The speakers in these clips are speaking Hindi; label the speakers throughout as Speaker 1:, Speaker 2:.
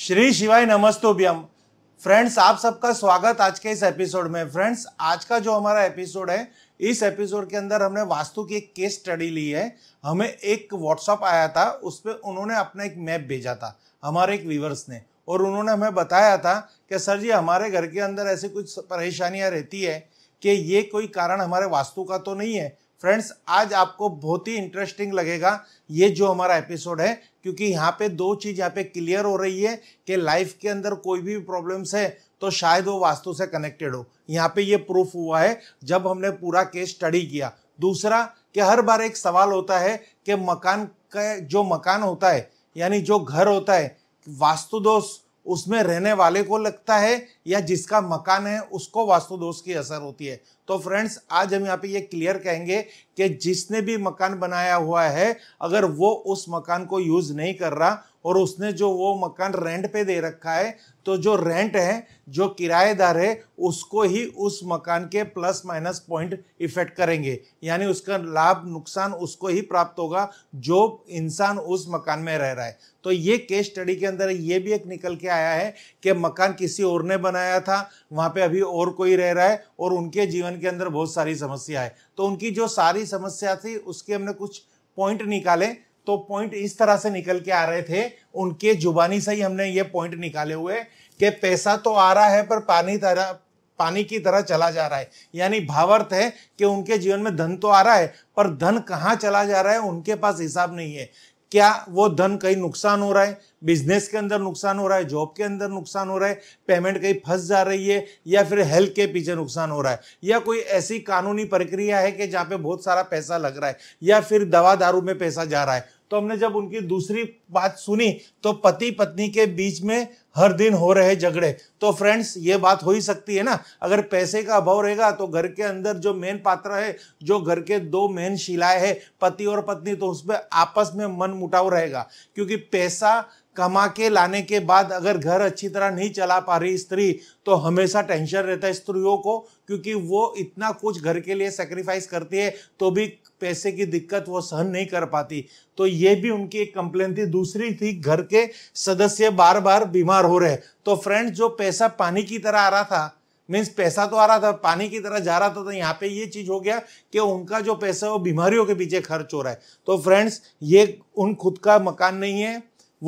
Speaker 1: श्री शिवाय नमस्तोभ्यम फ्रेंड्स आप सबका स्वागत आज के इस एपिसोड में फ्रेंड्स आज का जो हमारा एपिसोड है इस एपिसोड के अंदर हमने वास्तु की एक केस स्टडी ली है हमें एक व्हाट्सअप आया था उस पर उन्होंने अपना एक मैप भेजा था हमारे एक व्यूवर्स ने और उन्होंने हमें बताया था कि सर जी हमारे घर के अंदर ऐसी कुछ परेशानियाँ रहती है कि ये कोई कारण हमारे वास्तु का तो नहीं है फ्रेंड्स आज आपको बहुत ही इंटरेस्टिंग लगेगा ये जो हमारा एपिसोड है क्योंकि यहाँ पे दो चीज़ यहाँ पे क्लियर हो रही है कि लाइफ के अंदर कोई भी प्रॉब्लम्स है तो शायद वो वास्तु से कनेक्टेड हो यहाँ पे ये प्रूफ हुआ है जब हमने पूरा केस स्टडी किया दूसरा कि हर बार एक सवाल होता है कि मकान का जो मकान होता है यानी जो घर होता है वास्तु दोष उसमें रहने वाले को लगता है या जिसका मकान है उसको वास्तु दोष की असर होती है तो फ्रेंड्स आज हम यहाँ पे ये क्लियर कहेंगे कि जिसने भी मकान बनाया हुआ है अगर वो उस मकान को यूज नहीं कर रहा और उसने जो वो मकान रेंट पे दे रखा है तो जो रेंट है जो किराएदार है उसको ही उस मकान के प्लस माइनस पॉइंट इफेक्ट करेंगे यानी उसका लाभ नुकसान उसको ही प्राप्त होगा जो इंसान उस मकान में रह रहा है तो ये केस स्टडी के अंदर ये भी एक निकल के आया है कि मकान किसी और ने बनाया था वहाँ पे अभी और कोई रह रहा है और उनके जीवन के अंदर बहुत सारी समस्या है तो उनकी जो सारी समस्या थी उसके हमने कुछ पॉइंट निकाले तो पॉइंट इस तरह से निकल के आ रहे थे उनके जुबानी से ही हमने ये पॉइंट निकाले हुए कि पैसा तो आ रहा है पर पानी तरह पानी की तरह चला जा रहा है यानी भावार्थ है कि उनके जीवन में धन तो आ रहा है पर धन कहाँ चला जा रहा है उनके पास हिसाब नहीं है क्या वो धन कहीं नुकसान हो रहा है बिजनेस के अंदर नुकसान हो रहा है जॉब के अंदर नुकसान हो रहा है पेमेंट कहीं फंस जा रही है या फिर हेल्थ के पीछे नुकसान हो रहा है या कोई ऐसी कानूनी प्रक्रिया है कि जहाँ पे बहुत सारा पैसा लग रहा है या फिर दवा दारू में पैसा जा रहा है तो हमने जब उनकी दूसरी बात सुनी तो पति पत्नी के बीच में हर दिन हो रहे झगड़े तो फ्रेंड्स ये बात हो ही सकती है ना अगर पैसे का अभाव रहेगा तो घर के अंदर जो मेन पात्र है जो घर के दो मेन शिलाएं हैं पति और पत्नी तो उसमें आपस में मन मुटाव रहेगा क्योंकि पैसा कमा के लाने के बाद अगर घर अच्छी तरह नहीं चला पा रही स्त्री तो हमेशा टेंशन रहता है स्त्रियों को क्योंकि वो इतना कुछ घर के लिए सेक्रीफाइस करती है तो भी पैसे की दिक्कत वो सहन नहीं कर पाती तो ये भी उनकी एक कंप्लेन थी दूसरी थी घर के सदस्य बार बार बीमार हो रहे तो फ्रेंड्स जो पैसा पानी की तरह आ रहा था मीन्स पैसा तो आ रहा था पानी की तरह जा रहा था तो यहाँ पे ये चीज हो गया कि उनका जो पैसा है वो बीमारियों के पीछे खर्च हो रहा है तो फ्रेंड्स ये उन खुद का मकान नहीं है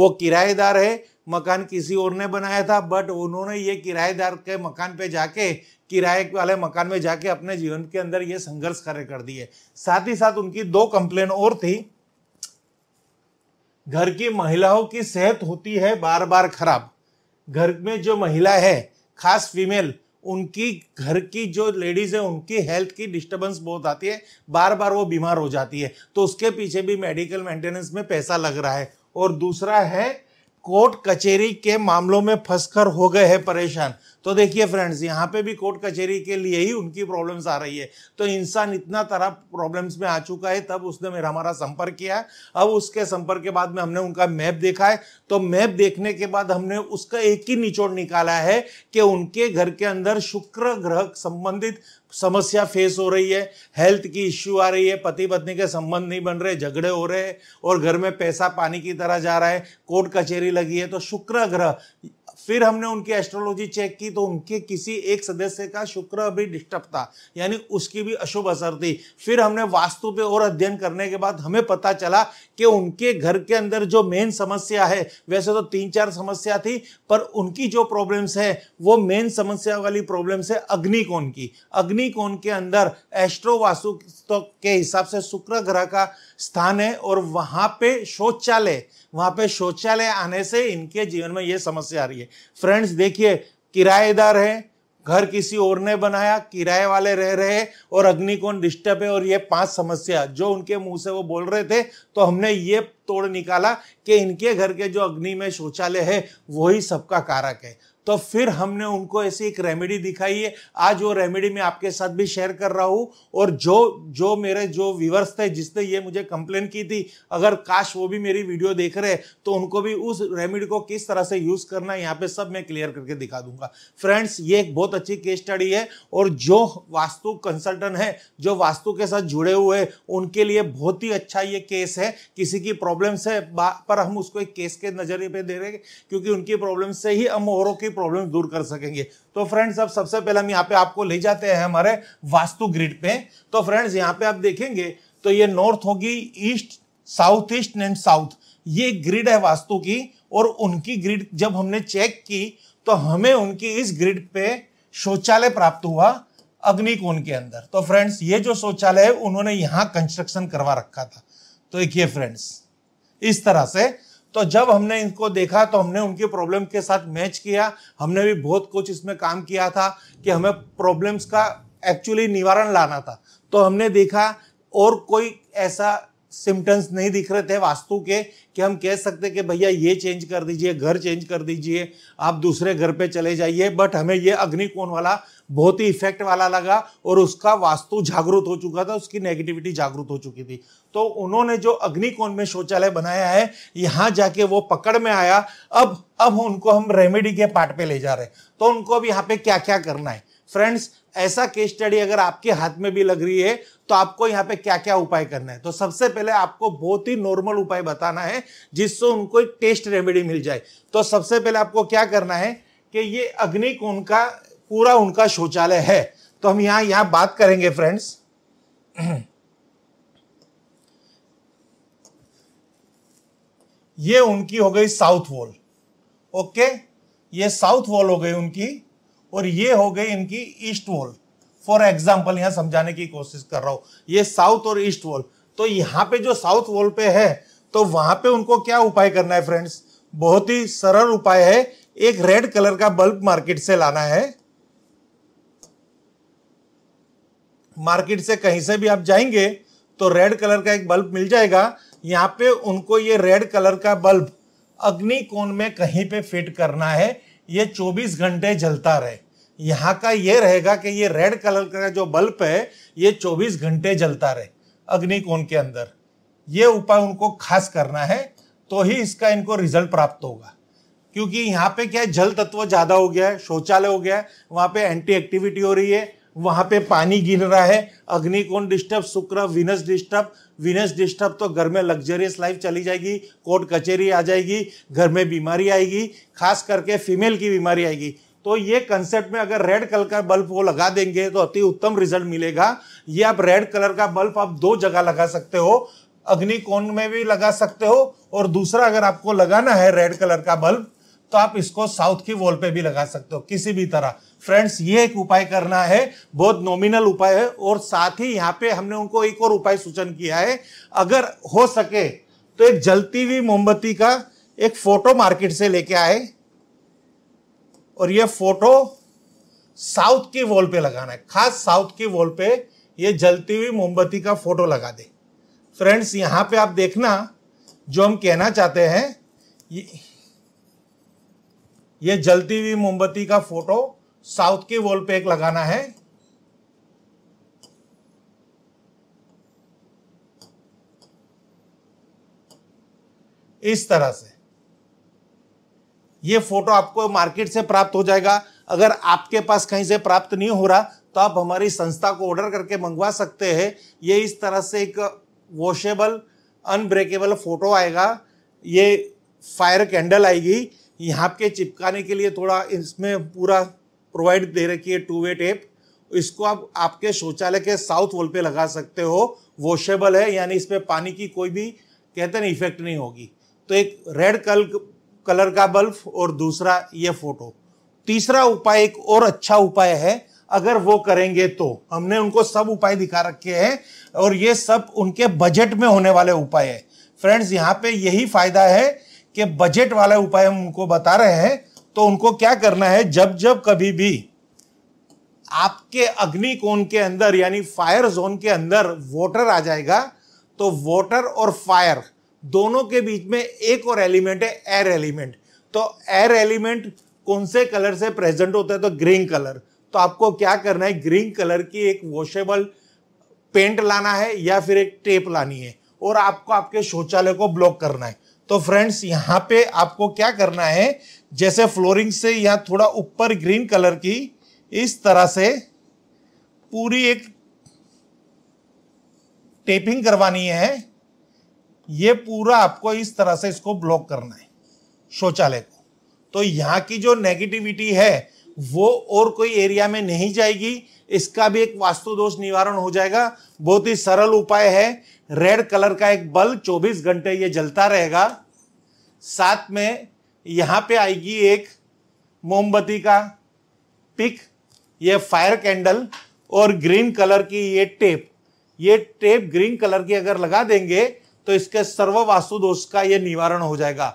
Speaker 1: वो किराएदार है मकान किसी और ने बनाया था बट उन्होंने ये किराएदार के मकान पे जाके किराए वाले मकान में जाके अपने जीवन के अंदर ये संघर्ष खड़े कर दिए साथ ही साथ उनकी दो कंप्लेन और थी घर की महिलाओं की सेहत होती है बार बार खराब घर में जो महिला है खास फीमेल उनकी घर की जो लेडीज है उनकी हेल्थ की डिस्टर्बेंस बहुत आती है बार बार वो बीमार हो जाती है तो उसके पीछे भी मेडिकल मेंटेनेंस में पैसा लग रहा है और दूसरा है कोर्ट कचेरी के मामलों में फंसकर हो गए हैं परेशान तो देखिए फ्रेंड्स यहाँ पे भी कोर्ट कचहरी के लिए ही उनकी प्रॉब्लम्स आ रही है तो इंसान इतना तरह प्रॉब्लम्स में आ चुका है तब उसने मेरा हमारा संपर्क किया है अब उसके संपर्क के बाद में हमने उनका मैप देखा है तो मैप देखने के बाद हमने उसका एक ही निचोड़ निकाला है कि उनके घर के अंदर शुक्र ग्रह संबंधित समस्या फेस हो रही है हेल्थ की इश्यू आ रही है पति पत्नी के संबंध नहीं बन रहे झगड़े हो रहे हैं और घर में पैसा पानी की तरह जा रहा है कोर्ट कचहरी लगी है तो शुक्र ग्रह फिर हमने उनकी एस्ट्रोलॉजी चेक की तो उनके किसी एक सदस्य का शुक्र भी डिस्टर्ब था यानी उसकी भी अशुभ असर थी फिर हमने वास्तु पे और अध्ययन करने के बाद हमें पता चला कि उनके घर के अंदर जो मेन समस्या है वैसे तो तीन चार समस्या थी पर उनकी जो प्रॉब्लम्स है वो मेन समस्या वाली प्रॉब्लम्स है अग्निकोण की अग्निकोण के अंदर एस्ट्रो वास्तु के हिसाब से शुक्र ग्रह का स्थान है और वहां पे शौचालय वहां पे शौचालय आने से इनके जीवन में यह समस्या आ रही है फ्रेंड्स देखिए किराएदार है घर किसी और ने बनाया किराए वाले रह रहे और अग्निकोण डिस्टर्ब है और ये पांच समस्या जो उनके मुंह से वो बोल रहे थे तो हमने ये तोड़ निकाला कि इनके घर के जो अग्नि में शौचालय है वही सबका कारक है तो फिर हमने उनको ऐसी एक रेमेडी दिखाई है आज वो रेमेडी मैं आपके साथ भी शेयर कर रहा हूँ और जो जो मेरे जो व्यूवर्स थे जिसने ये मुझे कंप्लेन की थी अगर काश वो भी मेरी वीडियो देख रहे हैं तो उनको भी उस रेमेडी को किस तरह से यूज़ करना है यहाँ पे सब मैं क्लियर करके दिखा दूंगा फ्रेंड्स ये एक बहुत अच्छी केस स्टडी है और जो वास्तु कंसल्टेंट है जो वास्तु के साथ जुड़े हुए हैं उनके लिए बहुत ही अच्छा ये केस है किसी की प्रॉब्लम से पर हम उसको एक केस के नजरिए पे दे रहे हैं क्योंकि उनकी प्रॉब्लम से ही हम औरों की प्रॉब्लम दूर कर सकेंगे तो फ्रेंड्स अब सबसे पहले हम यहाँ पे आपको ले जाते हैं हमारे वास्तु ग्रिड पे तो फ्रेंड्स यहाँ पे आप देखेंगे तो ये नॉर्थ होगी east south east and south ये ग्रिड है वास्तु की और उनकी ग्रिड जब हमने चेक की तो हमें उनकी इस ग्रिड पे शौचालय प्राप्त हुआ अग्निकोण के अंदर तो फ्रेंड्स ये जो शौचालय है उन्होंने यहां कंस्ट्रक्शन करवा रखा था तो देखिए फ्रेंड्स इस तरह से तो जब हमने इनको देखा तो हमने उनकी प्रॉब्लम के साथ मैच किया हमने भी बहुत कुछ इसमें काम किया था कि हमें प्रॉब्लम्स का एक्चुअली निवारण लाना था तो हमने देखा और कोई ऐसा सिम्टम्स नहीं दिख रहे थे वास्तु के कि हम कह सकते कि भैया ये चेंज कर दीजिए घर चेंज कर दीजिए आप दूसरे घर पे चले जाइए बट हमें ये अग्निकोण वाला बहुत ही इफेक्ट वाला लगा और उसका वास्तु जागरूक हो चुका था उसकी नेगेटिविटी जागरूक हो चुकी थी तो उन्होंने जो अग्निकोण में शौचालय बनाया है यहाँ जाके वो पकड़ में आया अब अब उनको हम रेमेडी के पार्ट पे ले जा रहे हैं तो उनको अब यहाँ पे क्या क्या करना है फ्रेंड्स ऐसा केस स्टडी अगर आपके हाथ में भी लग रही है तो आपको यहाँ पे क्या क्या उपाय करना है तो सबसे पहले आपको बहुत ही नॉर्मल उपाय बताना है जिससे उनको एक टेस्ट रेमेडी मिल जाए तो सबसे पहले आपको क्या करना है कि ये अग्निकोण का पूरा उनका शौचालय है तो हम यहां यहां बात करेंगे फ्रेंड्स ये उनकी हो गई साउथ वॉल ओके ये साउथ वॉल हो गई उनकी और ये हो गई इनकी ईस्ट वॉल फॉर एग्जाम्पल यहां समझाने की कोशिश कर रहा हूं ये साउथ और ईस्ट वॉल तो यहां पे जो साउथ वॉल पे है तो वहां पे उनको क्या उपाय करना है फ्रेंड्स बहुत ही सरल उपाय है एक रेड कलर का बल्ब मार्केट से लाना है मार्केट से कहीं से भी आप जाएंगे तो रेड कलर का एक बल्ब मिल जाएगा यहाँ पे उनको ये रेड कलर का बल्ब अग्नि कोण में कहीं पे फिट करना है ये 24 घंटे जलता रहे यहाँ का ये रहेगा कि ये रेड कलर का जो बल्ब है ये 24 घंटे जलता रहे अग्निकोण के अंदर ये उपाय उनको खास करना है तो ही इसका इनको रिजल्ट प्राप्त होगा क्योंकि यहाँ पे क्या है जल तत्व ज़्यादा हो गया है शौचालय हो गया है वहाँ पे एंटी एक्टिविटी हो रही है वहाँ पे पानी गिर रहा है अग्निकोण डिस्टर्ब शुक्र विनस डिस्टर्ब विनस डिस्टर्ब तो घर में लग्जरियस लाइफ चली जाएगी कोर्ट कचहरी आ जाएगी घर में बीमारी आएगी खास करके फीमेल की बीमारी आएगी तो ये कंसेप्ट में अगर रेड कलर का बल्ब वो लगा देंगे तो अति उत्तम रिजल्ट मिलेगा ये आप रेड कलर का बल्ब आप दो जगह लगा सकते हो अग्निकोण में भी लगा सकते हो और दूसरा अगर आपको लगाना है रेड कलर का बल्ब तो आप इसको साउथ की वॉल पे भी लगा सकते हो किसी भी तरह फ्रेंड्स ये एक उपाय करना है बहुत नॉमिनल उपाय है और साथ ही यहाँ पे हमने उनको एक और उपाय सूचन किया है अगर हो सके तो एक जलती हुई मोमबत्ती का एक फोटो मार्केट से लेके आए और ये फोटो साउथ की वॉल पे लगाना है खास साउथ की वॉल पे ये जलती हुई मोमबत्ती का फोटो लगा दे फ्रेंड्स यहां पे आप देखना जो हम कहना चाहते हैं ये ये जलती हुई मोमबत्ती का फोटो साउथ की वॉल पे एक लगाना है इस तरह से ये फोटो आपको मार्केट से प्राप्त हो जाएगा अगर आपके पास कहीं से प्राप्त नहीं हो रहा तो आप हमारी संस्था को ऑर्डर करके मंगवा सकते हैं ये इस तरह से एक वॉशेबल अनब्रेकेबल फोटो आएगा ये फायर कैंडल आएगी यहाँ के चिपकाने के लिए थोड़ा इसमें पूरा प्रोवाइड दे रखी है टू वे टेप इसको आप आपके शौचालय के साउथ वॉल पे लगा सकते हो वॉशेबल है यानी इसमें पानी की कोई भी कहते हैं इफेक्ट नहीं होगी तो एक रेड कल कलर का बल्ब और दूसरा ये फोटो तीसरा उपाय एक और अच्छा उपाय है अगर वो करेंगे तो हमने उनको सब उपाय दिखा रखे हैं और ये सब उनके बजट में होने वाले उपाय है फ्रेंड्स यहाँ पे यही फायदा है कि बजट वाला उपाय हम उनको बता रहे हैं तो उनको क्या करना है जब जब कभी भी आपके कोण के अंदर यानी फायर जोन के अंदर वोटर आ जाएगा तो वोटर और फायर दोनों के बीच में एक और एलिमेंट है एयर एलिमेंट तो एयर एलिमेंट कौन से कलर से प्रेजेंट होता है तो ग्रीन कलर तो आपको क्या करना है ग्रीन कलर की एक वॉशेबल पेंट लाना है या फिर एक टेप लानी है और आपको आपके शौचालय को ब्लॉक करना है तो फ्रेंड्स यहाँ पे आपको क्या करना है जैसे फ्लोरिंग से यहाँ थोड़ा ऊपर ग्रीन कलर की इस तरह से पूरी एक टेपिंग करवानी है ये पूरा आपको इस तरह से इसको ब्लॉक करना है शौचालय को तो यहाँ की जो नेगेटिविटी है वो और कोई एरिया में नहीं जाएगी इसका भी एक वास्तु दोष निवारण हो जाएगा बहुत ही सरल उपाय है रेड कलर का एक बल्ब 24 घंटे ये जलता रहेगा साथ में यहाँ पे आएगी एक मोमबत्ती का पिक ये फायर कैंडल और ग्रीन कलर की ये टेप ये टेप ग्रीन कलर की अगर लगा देंगे तो इसके सर्व वास्तु दोष का ये निवारण हो जाएगा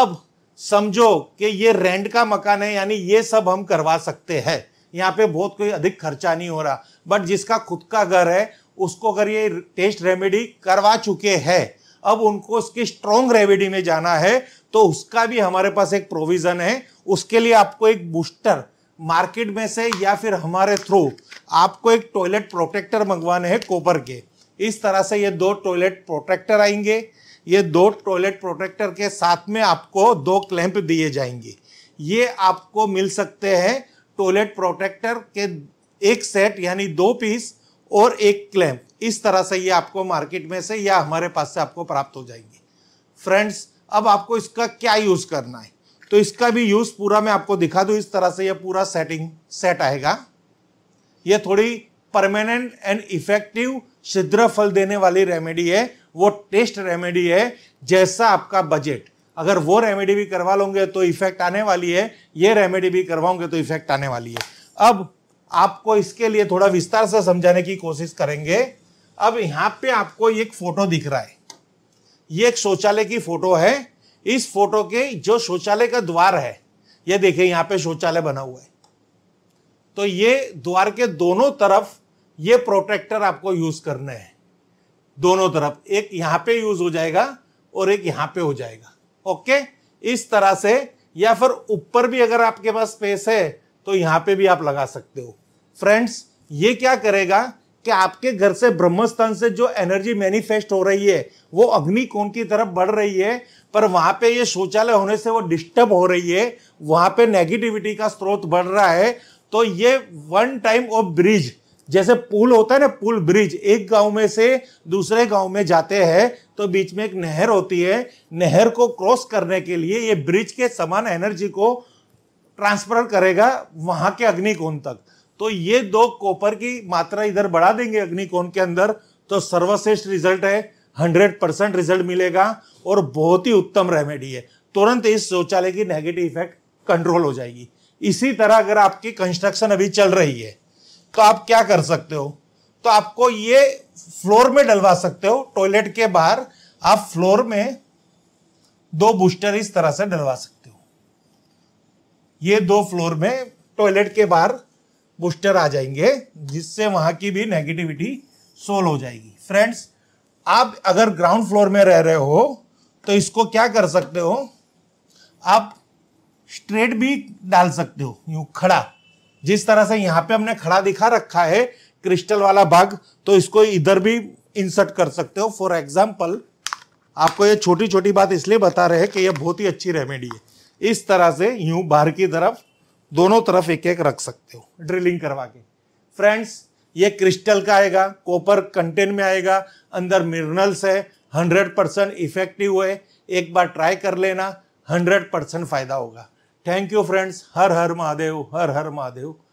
Speaker 1: अब समझो कि ये रेंट का मकान है यानी ये सब हम करवा सकते हैं यहाँ पे बहुत कोई अधिक खर्चा नहीं हो रहा बट जिसका खुद का घर है उसको अगर ये टेस्ट रेमेडी करवा चुके हैं अब उनको उसकी स्ट्रॉन्ग रेमेडी में जाना है तो उसका भी हमारे पास एक प्रोविज़न है उसके लिए आपको एक बूस्टर मार्केट में से या फिर हमारे थ्रू आपको एक टॉयलेट प्रोटेक्टर मंगवाने हैं कोपर के इस तरह से ये दो टॉयलेट प्रोटेक्टर आएंगे ये दो टॉयलेट प्रोटेक्टर के साथ में आपको दो क्लैंप दिए जाएंगे ये आपको मिल सकते हैं टॉयलेट प्रोटेक्टर के एक सेट यानी दो पीस और एक क्लैंप इस तरह से ये आपको मार्केट में से या हमारे पास से आपको प्राप्त हो जाएंगे फ्रेंड्स अब आपको इसका क्या यूज़ करना है तो इसका भी यूज़ पूरा मैं आपको दिखा दू इस तरह से यह पूरा सेटिंग सेट आएगा यह थोड़ी परमानेंट एंड इफेक्टिव शीघ्र फल देने वाली रेमेडी है वो टेस्ट रेमेडी है जैसा आपका बजट अगर वो रेमेडी भी करवा लोगे तो इफेक्ट आने वाली है ये रेमेडी भी करवाओगे तो इफेक्ट आने वाली है अब आपको इसके लिए थोड़ा विस्तार से समझाने की कोशिश करेंगे अब यहाँ पे आपको एक फोटो दिख रहा है ये एक शौचालय की फोटो है इस फोटो के जो शौचालय का द्वार है ये देखिए यहाँ पे शौचालय बना हुआ है तो ये द्वार के दोनों तरफ ये प्रोटेक्टर आपको यूज करना है दोनों तरफ एक यहां पे यूज हो जाएगा और एक यहां पे हो जाएगा ओके इस तरह से या फिर ऊपर भी अगर आपके पास स्पेस है तो यहां पे भी आप लगा सकते हो फ्रेंड्स ये क्या करेगा कि आपके घर से ब्रह्मस्थान से जो एनर्जी मैनिफेस्ट हो रही है वो अग्नि कोण की तरफ बढ़ रही है पर वहां पे ये शौचालय होने से वो डिस्टर्ब हो रही है वहां पे नेगेटिविटी का स्रोत बढ़ रहा है तो ये वन टाइम ऑफ ब्रिज जैसे पुल होता है ना पुल ब्रिज एक गांव में से दूसरे गांव में जाते हैं तो बीच में एक नहर होती है नहर को क्रॉस करने के लिए ये ब्रिज के समान एनर्जी को ट्रांसफर करेगा वहां के अग्निकोण तक तो ये दो कॉपर की मात्रा इधर बढ़ा देंगे अग्निकोण के अंदर तो सर्वश्रेष्ठ रिजल्ट है हंड्रेड परसेंट रिजल्ट मिलेगा और बहुत ही उत्तम रेमेडी है तुरंत इस शौचालय की नेगेटिव इफेक्ट कंट्रोल हो जाएगी इसी तरह अगर आपकी कंस्ट्रक्शन अभी चल रही है तो आप क्या कर सकते हो तो आपको ये फ्लोर में डलवा सकते हो टॉयलेट के बाहर आप फ्लोर में दो बूस्टर इस तरह से डलवा सकते हो ये दो फ्लोर में टॉयलेट के बाहर बूस्टर आ जाएंगे जिससे वहां की भी नेगेटिविटी सोल्व हो जाएगी फ्रेंड्स आप अगर ग्राउंड फ्लोर में रह रहे हो तो इसको क्या कर सकते हो आप स्ट्रेट भी डाल सकते हो यू खड़ा जिस तरह से यहाँ पे हमने खड़ा दिखा रखा है क्रिस्टल वाला भाग तो इसको इधर भी इंसर्ट कर सकते हो फॉर एग्जाम्पल आपको ये छोटी छोटी बात इसलिए बता रहे हैं कि ये बहुत ही अच्छी रेमेडी है इस तरह से यूं बाहर की तरफ दोनों तरफ एक एक रख सकते हो ड्रिलिंग करवा के फ्रेंड्स ये क्रिस्टल का आएगा कॉपर कंटेन में आएगा अंदर मिनरल्स है हंड्रेड परसेंट इफेक्टिव है एक बार ट्राई कर लेना हंड्रेड परसेंट फायदा होगा थैंक यू फ्रेंड्स हर हर महादेव हर हर महादेव